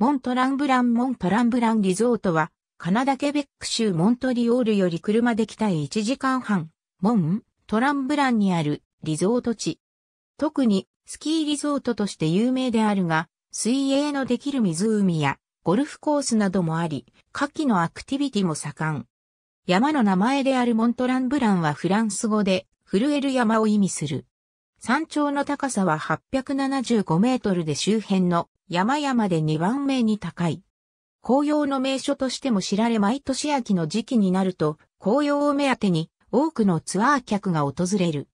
モントランブランモントランブランリゾートは、カナダケベック州モントリオールより車で来たい1時間半、モントランブランにあるリゾート地。特にスキーリゾートとして有名であるが、水泳のできる湖やゴルフコースなどもあり、夏季のアクティビティも盛ん。山の名前であるモントランブランはフランス語で震える山を意味する。山頂の高さは875メートルで周辺の山々で2番目に高い。紅葉の名所としても知られ毎年秋の時期になると、紅葉を目当てに多くのツアー客が訪れる。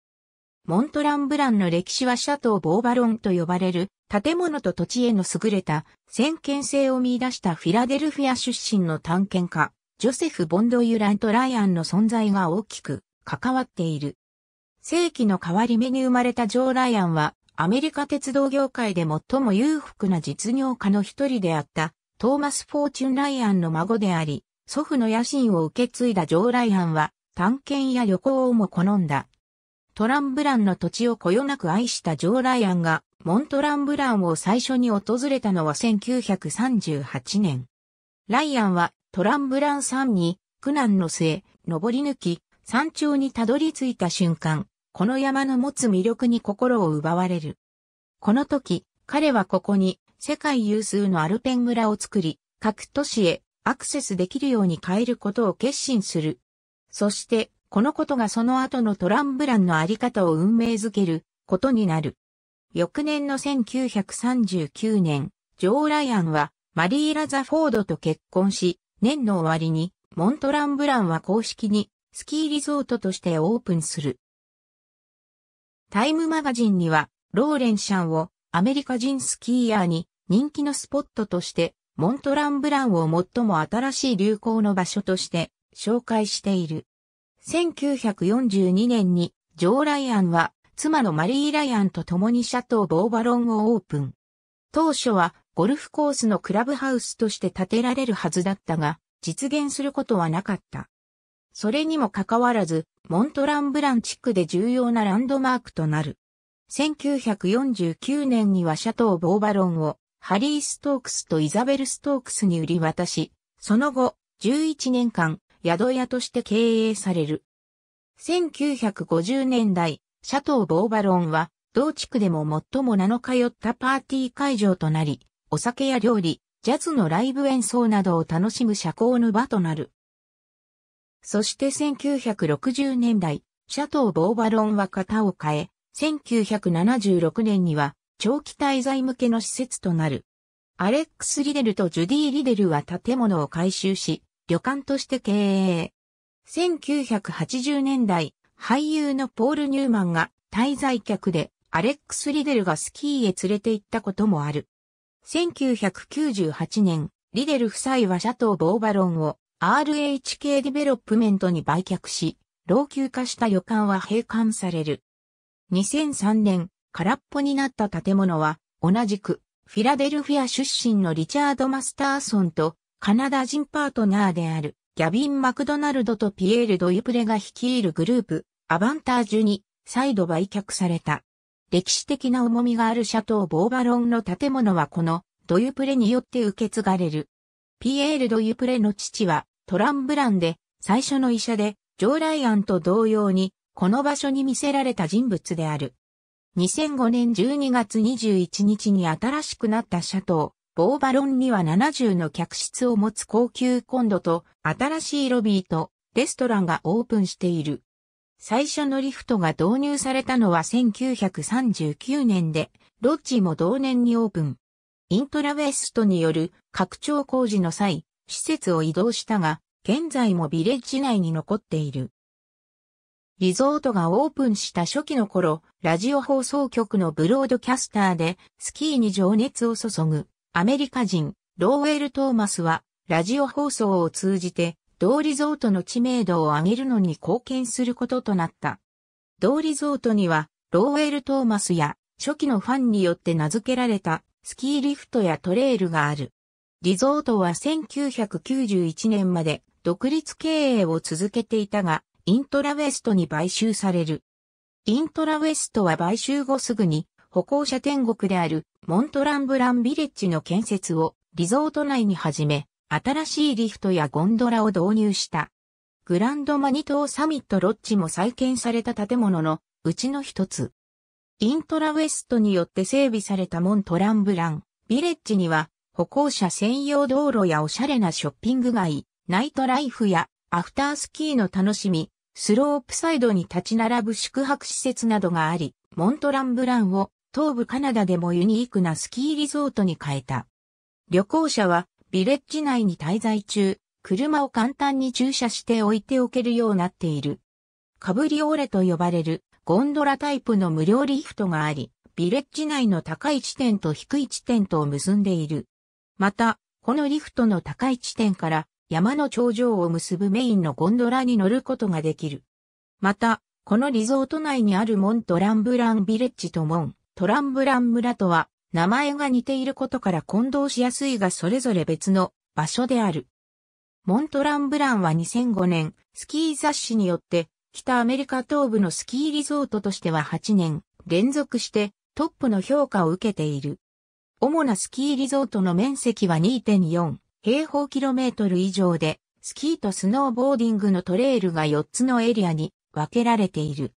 モントランブランの歴史はシャトー・ボーバロンと呼ばれる建物と土地への優れた先見性を見出したフィラデルフィア出身の探検家、ジョセフ・ボンド・ユラント・ライアンの存在が大きく関わっている。世紀の変わり目に生まれたジョー・ライアンはアメリカ鉄道業界で最も裕福な実業家の一人であった、トーマス・フォーチュン・ライアンの孫であり、祖父の野心を受け継いだジョー・ライアンは、探検や旅行をも好んだ。トランブランの土地をこよなく愛したジョー・ライアンが、モントランブランを最初に訪れたのは1938年。ライアンはトランブラン山に苦難の末、登り抜き、山頂にたどり着いた瞬間、この山の持つ魅力に心を奪われる。この時、彼はここに世界有数のアルペン村を作り、各都市へアクセスできるように変えることを決心する。そして、このことがその後のトランブランのあり方を運命づけることになる。翌年の1939年、ジョー・ライアンはマリー・ラザ・フォードと結婚し、年の終わりにモントランブランは公式にスキーリゾートとしてオープンする。タイムマガジンには、ローレンシャンをアメリカ人スキーヤーに人気のスポットとして、モントランブランを最も新しい流行の場所として紹介している。1942年にジョー・ライアンは妻のマリー・ライアンと共にシャトー・ボーバロンをオープン。当初はゴルフコースのクラブハウスとして建てられるはずだったが、実現することはなかった。それにもかかわらず、モントランブラン地区で重要なランドマークとなる。1949年にはシャトー・ボーバロンをハリー・ストークスとイザベル・ストークスに売り渡し、その後、11年間、宿屋として経営される。1950年代、シャトー・ボーバロンは、同地区でも最も名の通ったパーティー会場となり、お酒や料理、ジャズのライブ演奏などを楽しむ社交の場となる。そして1960年代、シャトー・ボーバロンは型を変え、1976年には長期滞在向けの施設となる。アレックス・リデルとジュディ・リデルは建物を改修し、旅館として経営。1980年代、俳優のポール・ニューマンが滞在客でアレックス・リデルがスキーへ連れて行ったこともある。1998年、リデル夫妻はシャトー・ボーバロンを RHK ディベロップメントに売却し、老朽化した旅館は閉館される。2003年、空っぽになった建物は、同じく、フィラデルフィア出身のリチャード・マスターソンと、カナダ人パートナーである、ギャビン・マクドナルドとピエール・ドユプレが率いるグループ、アバンタージュに、再度売却された。歴史的な重みがあるシャトー・ボーバロンの建物はこの、ドユプレによって受け継がれる。ピエール・ド・ユプレの父はトランブランで最初の医者で、ジョー・ライアンと同様に、この場所に見せられた人物である。2005年12月21日に新しくなったシャトー、ボーバロンには70の客室を持つ高級コンドと、新しいロビーと、レストランがオープンしている。最初のリフトが導入されたのは1939年で、ロッジも同年にオープン。イントラウェストによる拡張工事の際、施設を移動したが、現在もビレッジ内に残っている。リゾートがオープンした初期の頃、ラジオ放送局のブロードキャスターでスキーに情熱を注ぐアメリカ人ローエル・トーマスはラジオ放送を通じて同リゾートの知名度を上げるのに貢献することとなった。同リゾートにはローエル・トーマスや初期のファンによって名付けられたスキーリフトやトレイルがある。リゾートは1991年まで独立経営を続けていたが、イントラウェストに買収される。イントラウェストは買収後すぐに歩行者天国であるモントランブランビレッジの建設をリゾート内に始め、新しいリフトやゴンドラを導入した。グランドマニトサミットロッジも再建された建物のうちの一つ。イントラウェストによって整備されたモントランブラン、ビレッジには、歩行者専用道路やおしゃれなショッピング街、ナイトライフやアフタースキーの楽しみ、スロープサイドに立ち並ぶ宿泊施設などがあり、モントランブランを東部カナダでもユニークなスキーリゾートに変えた。旅行者はビレッジ内に滞在中、車を簡単に駐車して置いておけるようになっている。カブリオーレと呼ばれるゴンドラタイプの無料リフトがあり、ビレッジ内の高い地点と低い地点とを結んでいる。また、このリフトの高い地点から山の頂上を結ぶメインのゴンドラに乗ることができる。また、このリゾート内にあるモントランブランビレッジとモントランブラン村とは名前が似ていることから混同しやすいがそれぞれ別の場所である。モントランブランは2005年スキー雑誌によって北アメリカ東部のスキーリゾートとしては8年連続してトップの評価を受けている。主なスキーリゾートの面積は2.4平方キロメートル以上で、スキーとスノーボーディングのトレイルが4つのエリアに分けられている。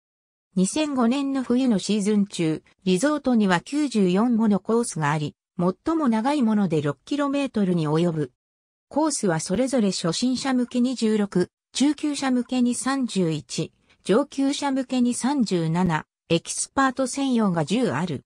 2005年の冬のシーズン中、リゾートには94ものコースがあり、最も長いもので6トルに及ぶ。コースはそれぞれ初心者向け26、中級者向けに31、上級者向けに37、エキスパート専用が10ある。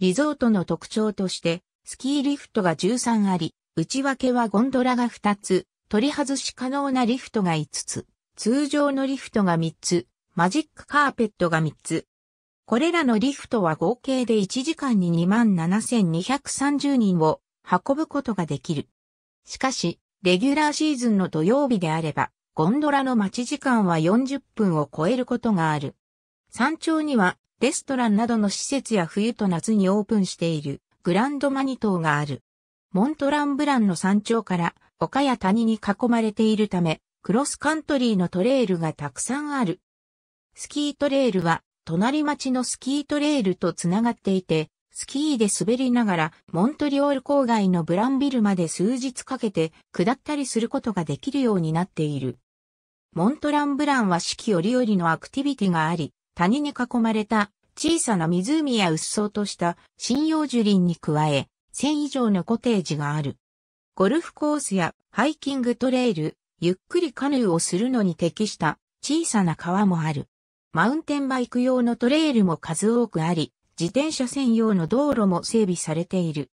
リゾートの特徴として、スキーリフトが13あり、内訳はゴンドラが2つ、取り外し可能なリフトが5つ、通常のリフトが3つ、マジックカーペットが3つ。これらのリフトは合計で1時間に27,230人を運ぶことができる。しかし、レギュラーシーズンの土曜日であれば、ゴンドラの待ち時間は40分を超えることがある。山頂にはレストランなどの施設や冬と夏にオープンしているグランドマニ島がある。モントランブランの山頂から丘や谷に囲まれているため、クロスカントリーのトレイルがたくさんある。スキートレールは隣町のスキートレールとつながっていて、スキーで滑りながらモントリオール郊外のブランビルまで数日かけて下ったりすることができるようになっている。モントランブランは四季折々のアクティビティがあり、谷に囲まれた小さな湖や鬱蒼とした針葉樹林に加え、1000以上のコテージがある。ゴルフコースやハイキングトレイル、ゆっくりカヌーをするのに適した小さな川もある。マウンテンバイク用のトレイルも数多くあり、自転車専用の道路も整備されている。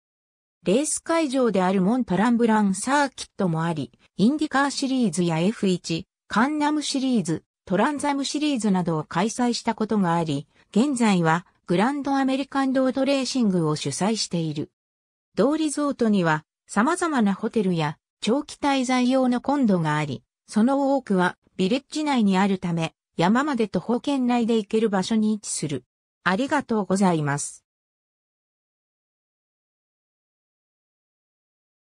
レース会場であるモントランブランサーキットもあり、インディカーシリーズや F1、カンナムシリーズ、トランザムシリーズなどを開催したことがあり、現在はグランドアメリカンロードレーシングを主催している。同リゾートには様々なホテルや長期滞在用のコンドがあり、その多くはビレッジ内にあるため、山まで徒歩圏内で行ける場所に位置する。ありがとうございます。